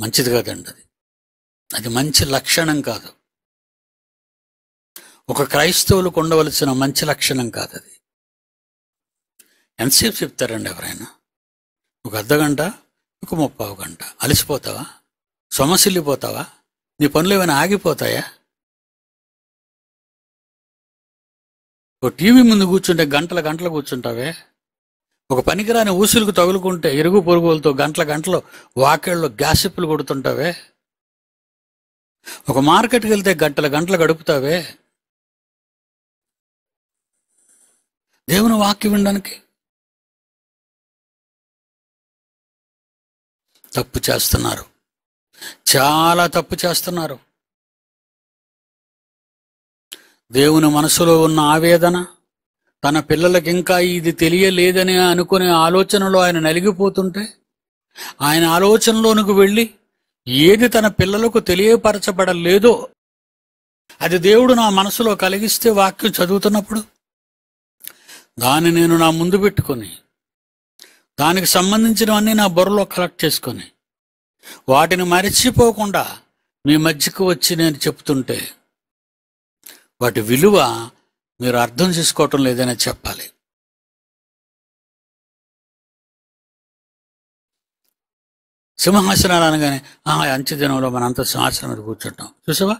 మంచిది కాదండి అది అది మంచి లక్షణం కాదు ఒక క్రైస్తవులకు ఉండవలసిన మంచి లక్షణం కాదు అది ఎంతసేపు చెప్తారండి ఎవరైనా ఒక అర్ధగంట ఒక ముప్పావు గంట అలసిపోతావా సొమసిల్లిపోతావా నీ పనులు ఏమైనా ఆగిపోతాయా ఓ టీవీ ముందు కూర్చుంటే గంటల గంటలు కూర్చుంటావే ఒక పనికిరాని ఊసులకు తగులుకుంటే ఇరుగు పొరుగులతో గంటల గంటలు వాకేళ్ళు గ్యాసిప్పులు కొడుతుంటావే ఒక మార్కెట్కి వెళ్తే గంటల గంటలు గడుపుతావే దేవుని వాక్యం వినడానికి తప్పు చేస్తున్నారు చాలా తప్పు చేస్తున్నారు దేవుని మనసులో ఉన్న ఆవేదన తన పిల్లలకి ఇంకా ఇది తెలియలేదని అనుకునే ఆలోచనలో ఆయన నలిగిపోతుంటే ఆయన ఆలోచనలోనికి వెళ్ళి ఏది తన పిల్లలకు తెలియపరచబడలేదో అది దేవుడు నా మనసులో కలిగిస్తే వాక్యం చదువుతున్నప్పుడు దాన్ని నేను నా ముందు పెట్టుకొని దానికి సంబంధించినవన్నీ నా బుర్రలో కలెక్ట్ చేసుకొని వాటిని మరిచిపోకుండా మీ మధ్యకు వచ్చి నేను చెప్తుంటే వాటి విలువ మీరు అర్థం చేసుకోవటం లేదని చెప్పాలి సింహాసనాలు అనగానే ఆ మన అంత సింహాసనం మీద కూర్చుంటాం చూసావా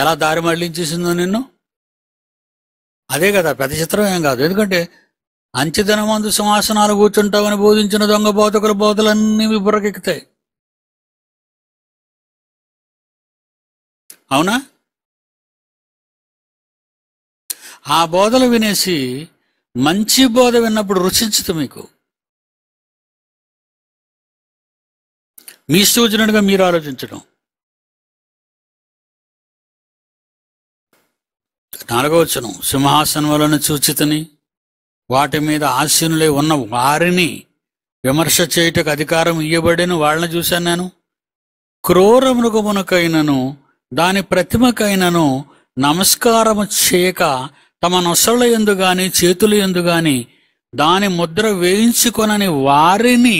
ఎలా దారి మళ్ళించేసిందో నిన్ను అదే కదా పెద్ద చిత్రం ఏం కాదు ఎందుకంటే అందు సింహాసనాలు కూర్చుంటామని బోధించిన దొంగ బోధకుల బోధలన్నీ బుర్రకెక్కుతాయి అవునా ఆ బోధలు వినేసి మంచి బోధ విన్నప్పుడు రుచించదు మీకు మీ సూచనగా మీరు ఆలోచించడం నాలుగవచనం వలన చూచితని వాటి మీద ఆశీనులై ఉన్న వారిని విమర్శ చేయుటకు అధికారం ఇయ్యబడిన వాళ్ళని చూశాను నేను క్రూర మృగమునకైనను దాని ప్రతిమకైనను నమస్కారము చేయక తమ నొసళ్ళ ఎందు గాని చేతులు ఎందు గాని దాని ముద్ర వేయించుకొనని వారిని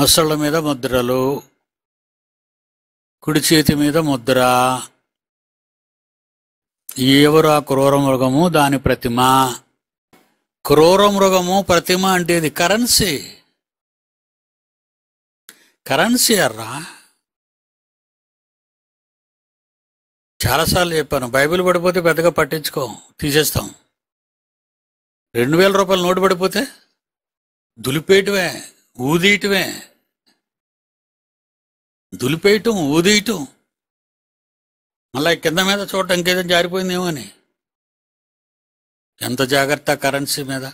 నొసళ్ళ మీద ముద్రలు కుడి చేతి మీద ముద్ర ఎవరు ఆ క్రూర మృగము దాని ప్రతిమ క్రూర మృగము ప్రతిమ అంటే ఇది కరెన్సీ కరెన్సీ అర్రా చాలాసార్లు చెప్పాను బైబిల్ పడిపోతే పెద్దగా పట్టించుకో తీసేస్తాం రెండు వేల రూపాయలు నోటు పడిపోతే దులిపేయటమే ఊదీయటమే దులిపేయటం ఊదీయటం మళ్ళీ కింద మీద చూడటం ఇంకేదో జారిపోయిందేమో అని ఎంత జాగ్రత్త కరెన్సీ మీద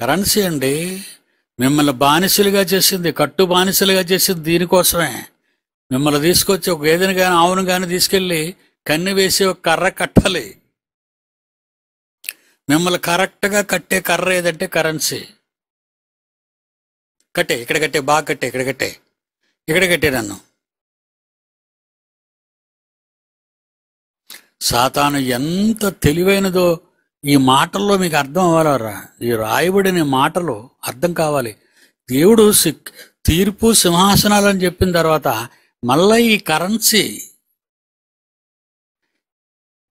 కరెన్సీ అండి మిమ్మల్ని బానిసలుగా చేసింది కట్టు బానిసలుగా చేసింది దీనికోసమే మిమ్మల్ని తీసుకొచ్చి ఒక గేదెని కానీ ఆవును కానీ తీసుకెళ్ళి కన్ను వేసి ఒక కర్ర కట్టాలి మిమ్మల్ని కరెక్ట్గా కట్టే కర్ర ఏదంటే కరెన్సీ కట్టే ఇక్కడ కట్టే బాగా కట్టే ఇక్కడ కట్టే ఇక్కడ కట్టే నన్ను సాతాను ఎంత తెలివైనదో ఈ మాటల్లో మీకు అర్థం అవ్వాలరా ఈ రాయబడిన మాటలు అర్థం కావాలి దేవుడు తీర్పు సింహాసనాలు అని చెప్పిన తర్వాత మళ్ళా ఈ కరెన్సీ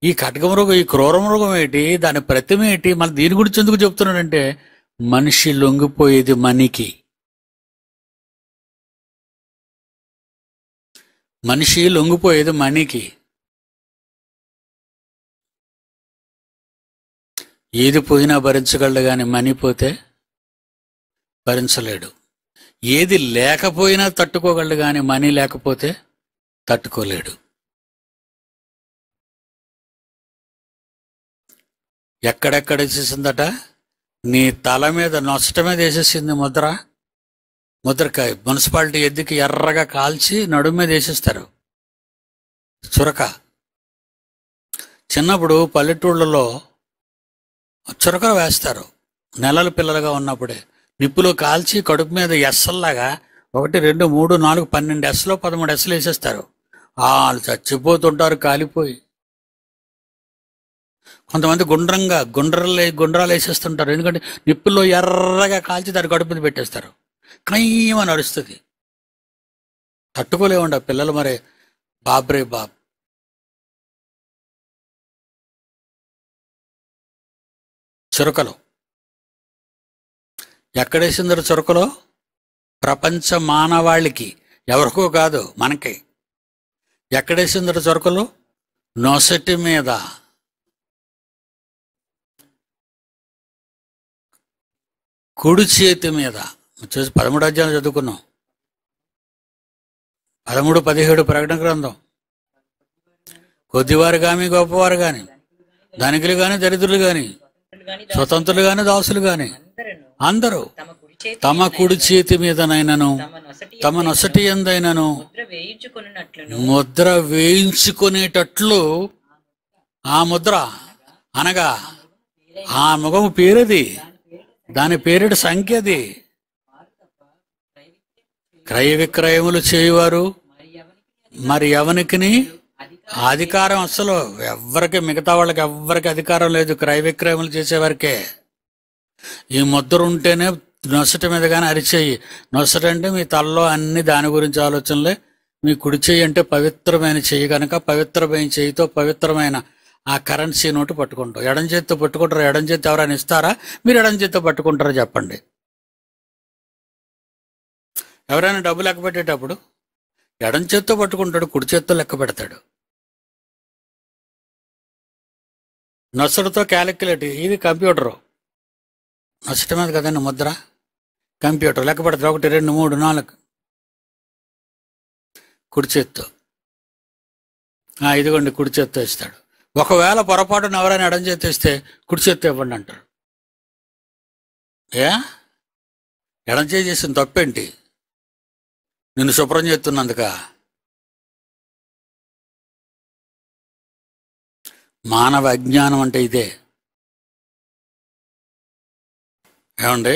ఈ మృగం ఈ క్రూర మృగం ఏంటి దాని ప్రతిమ ఏంటి మన దీని గురించి ఎందుకు చెప్తున్నాడంటే మనిషి లొంగిపోయేది మనికి మనిషి లొంగిపోయేది మనికి ఏది పోయినా భరించగలడు కానీ మణిపోతే భరించలేడు ఏది లేకపోయినా తట్టుకోగలడు కానీ మనీ లేకపోతే తట్టుకోలేడు ఎక్కడెక్కడ వేసేసిందట నీ తల మీద నొచ్చట మీద వేసేసింది ముద్ర ముద్రకాయ మున్సిపాలిటీ ఎద్దుకి ఎర్రగా కాల్చి నడుము మీద వేసేస్తారు చురక చిన్నప్పుడు పల్లెటూళ్ళలో చురక వేస్తారు నెలల పిల్లలుగా ఉన్నప్పుడే నిప్పులో కాల్చి కడుపు మీద ఎస్సల్లాగా ఒకటి రెండు మూడు నాలుగు పన్నెండు ఎస్లో పదమూడు ఎస్లు వేసేస్తారు వాళ్ళు చచ్చిపోతుంటారు కాలిపోయి కొంతమంది గుండ్రంగా గుండ్రలే గుండ్రాలు వేసేస్తుంటారు ఎందుకంటే నిప్పుల్లో ఎర్రగా కాల్చి దాని కడుపు మీద పెట్టేస్తారు కయ్యమని అరుస్తుంది తట్టుకోలేమండి ఆ పిల్లలు మరి బాబ్రే బాబ్ చిరుకలు ఎక్కడేసిందరు చురుకులో ప్రపంచ మానవాళికి ఎవరికో కాదు మనకి ఎక్కడేసిందరు చురుకులు నొసటి మీద కుడి చేతి మీద చూసి పదమూడు అధ్యాయం చదువుకున్నాం పదమూడు పదిహేడు ప్రకటన గ్రంథం కొద్దివారు కానీ గొప్పవారు కానీ ధనికులు కానీ దరిద్రులు కానీ స్వతంత్రులు కానీ దాసులు కానీ అందరూ తమ కుడి చేతి మీదనైనను తమ నొసటి ఎందైనను ముద్ర వేయించుకునేటట్లు ఆ ముద్ర అనగా ఆ ముఖము పేరది దాని పేరుడు సంఖ్యది క్రయ విక్రయములు చేయువారు మరి ఎవనికి అధికారం అసలు ఎవరికి మిగతా వాళ్ళకి ఎవరికి అధికారం లేదు క్రయ విక్రయములు చేసేవారికే ఈ ముద్దరు ఉంటేనే నొసటి మీద కానీ అరిచేయి నొసటి అంటే మీ తలలో అన్ని దాని గురించి ఆలోచనలే మీ కుడి చెయ్యి అంటే పవిత్రమైన చేయి కనుక పవిత్రమైన చేయితో పవిత్రమైన ఆ కరెన్సీ నోటు పట్టుకుంటాం ఎడం చేతితో పట్టుకుంటారు ఎడం చేతి ఎవరైనా ఇస్తారా మీరు ఎడం చేతితో పట్టుకుంటారా చెప్పండి ఎవరైనా డబ్బు లెక్క పెట్టేటప్పుడు ఎడం చేత్తో పట్టుకుంటాడు కుడి చేత్తో లెక్క పెడతాడు నొసడుతో క్యాలిక్యులేట్ ఇది కంప్యూటరు నష్టమే కదండి ముద్ర కంప్యూటర్ లేకపోతే ఒకటి రెండు మూడు నాలుగు కుడి చేత్తో ఇదిగోండి కుడి చేత్తో ఇస్తాడు ఒకవేళ పొరపాటున ఎవరైనా ఎడం చేతిస్తే కుడి చేత్తో ఇవ్వండి అంటాడు ఏ ఎడం చేసి చేసిన తప్పేంటి నిన్ను శుభ్రం చేస్తున్నందుక మానవ అజ్ఞానం అంటే ఇదే ఏమండి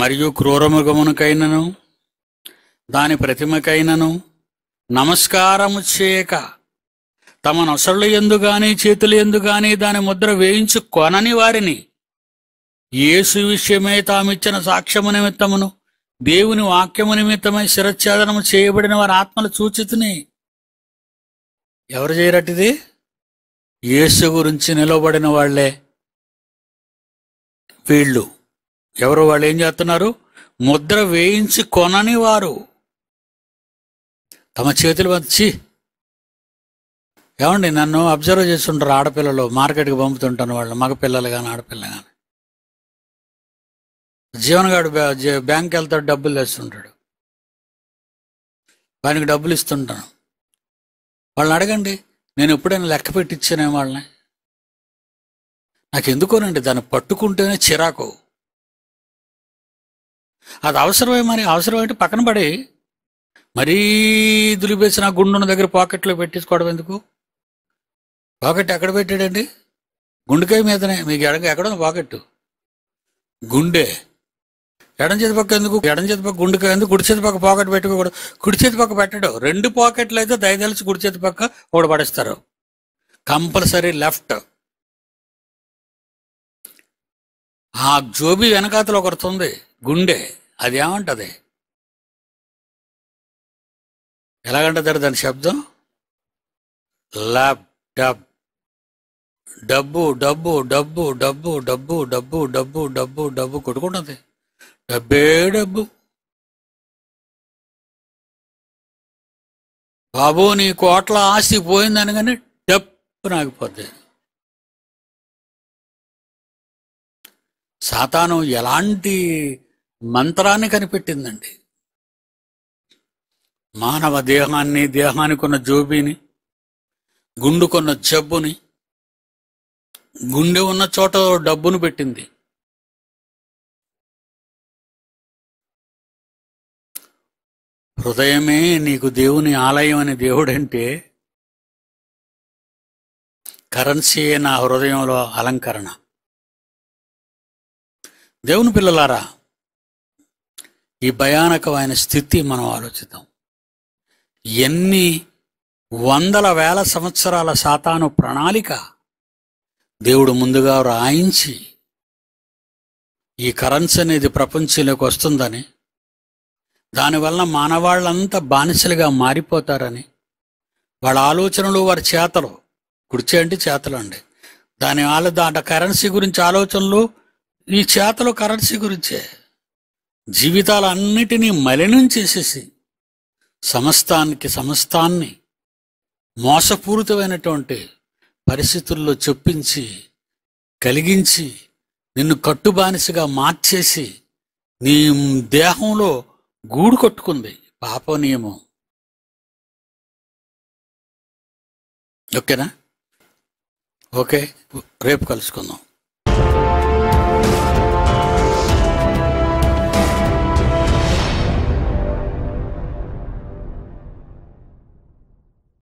మరియు క్రూరముఖమునకైనను దాని ప్రతిమకైనను నమస్కారము చేయక తమ నొసళ్ళు ఎందు గాని చేతులు ఎందు గాని దాని ముద్ర వేయించు కొనని వారిని యేసు విషయమే తామిచ్చిన సాక్ష్యము నిమిత్తమును దేవుని వాక్యము నిమిత్తమై శిరచ్ఛేదనము చేయబడిన వారి ఆత్మలు చూచితుని ఎవరు చేయరట్టిది యేసు గురించి నిలబడిన వాళ్లే వీళ్ళు ఎవరు వాళ్ళు ఏం చేస్తున్నారు ముద్ర వేయించి కొనని వారు తమ చేతులు వచ్చి ఏమండి నన్ను అబ్జర్వ్ చేస్తుంటారు ఆడపిల్లలు మార్కెట్కి పంపుతుంటాను వాళ్ళు మగపిల్లలు కానీ ఆడపిల్ల కానీ జీవనగాడు బ్యాంక్ వెళ్తాడు డబ్బులు తెస్తుంటాడు వానికి డబ్బులు ఇస్తుంటాను వాళ్ళని అడగండి నేను ఎప్పుడైనా లెక్క పెట్టించానే వాళ్ళని నాకెందుకోనండి దాన్ని పట్టుకుంటేనే చిరాకు అది అవసరమే మరి అవసరమైతే పక్కన పడి మరీ దులిపేసిన గుండున్న దగ్గర పాకెట్లో పెట్టించుకోవడం ఎందుకు పాకెట్ ఎక్కడ పెట్టాడండి గుండెకాయ మీదనే మీకు ఎక్కడ ఎక్కడ పాకెట్ గుండె ఎడం చేతి పక్క ఎందుకు ఎడం చేతి పక్క గుండుకు ఎందుకు కుడి చేతి పక్క పాకెట్ పెట్టుకోకూడదు కుడి చేతి పక్క పెట్టడు రెండు పాకెట్లు అయితే దయదలిచి కుడి చేతి పక్క ఓడబడేస్తారు కంపల్సరీ లెఫ్ట్ ఆ జోబీ వెనకాతలు ఒకరుతుంది ఉంది గుండె అది ఏమంటది ఎలాగంటారు దాని శబ్దం ల్యాప్టాప్ డబ్ డబ్బు డబ్బు డబ్బు డబ్బు డబ్బు డబ్బు డబ్బు డబ్బు డబ్బు కొట్టుకుంటుంది డబ్బేడబ్బు బాబు నీ కోట్ల ఆస్తి పోయిందనగానే డప్పు నాగిపోద్ది సాతాను ఎలాంటి మంత్రాన్ని కనిపెట్టిందండి మానవ దేహాన్ని దేహానికి ఉన్న జోబీని గుండుకున్న జబ్బుని గుండె ఉన్న చోట డబ్బును పెట్టింది హృదయమే నీకు దేవుని ఆలయం అని దేవుడంటే కరెన్సీయే నా హృదయంలో అలంకరణ దేవుని పిల్లలారా ఈ భయానకమైన స్థితి మనం ఆలోచిద్దాం ఎన్ని వందల వేల సంవత్సరాల సాతాను ప్రణాళిక దేవుడు ముందుగా రాయించి ఈ కరెన్సీ అనేది ప్రపంచంలోకి వస్తుందని దానివల్ల మానవాళ్ళంతా బానిసలుగా మారిపోతారని వాళ్ళ ఆలోచనలు వారి చేతలు కుర్చీ అంటే చేతలు అండి దాని వాళ్ళ దాంట్లో కరెన్సీ గురించి ఆలోచనలు ఈ చేతలు కరెన్సీ గురించే జీవితాలన్నిటినీ మలినం చేసేసి సమస్తానికి సమస్తాన్ని మోసపూరితమైనటువంటి పరిస్థితుల్లో చొప్పించి కలిగించి నిన్ను కట్టుబానిసగా మార్చేసి నీ దేహంలో గూడు కొట్టుకుంది పాప నియమం ఓకేనా ఓకే రేపు కలుసుకుందాం